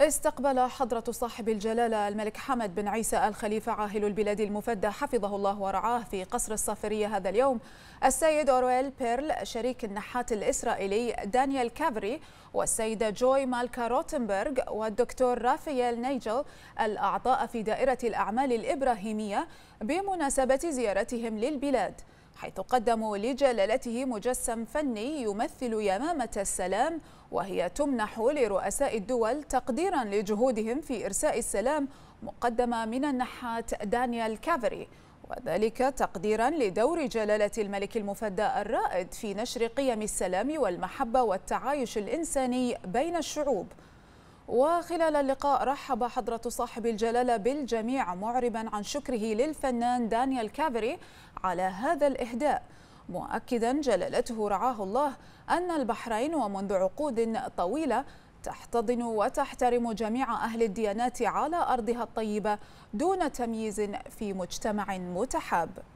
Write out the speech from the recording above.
استقبل حضرة صاحب الجلالة الملك حمد بن عيسى الخليفة عاهل البلاد المفدى حفظه الله ورعاه في قصر الصافرية هذا اليوم السيد أورويل بيرل شريك النحات الإسرائيلي دانيال كافري والسيدة جوي مالكا روتنبرغ والدكتور رافائيل نيجل الأعضاء في دائرة الأعمال الإبراهيمية بمناسبة زيارتهم للبلاد حيث قدموا لجلالته مجسم فني يمثل يمامة السلام وهي تمنح لرؤساء الدول تقديرا لجهودهم في إرساء السلام مقدمة من النحات دانيال كافري وذلك تقديرا لدور جلالة الملك المفدى الرائد في نشر قيم السلام والمحبة والتعايش الإنساني بين الشعوب وخلال اللقاء رحب حضرة صاحب الجلالة بالجميع معربا عن شكره للفنان دانيال كافري على هذا الإهداء مؤكدا جلالته رعاه الله أن البحرين ومنذ عقود طويلة تحتضن وتحترم جميع أهل الديانات على أرضها الطيبة دون تمييز في مجتمع متحاب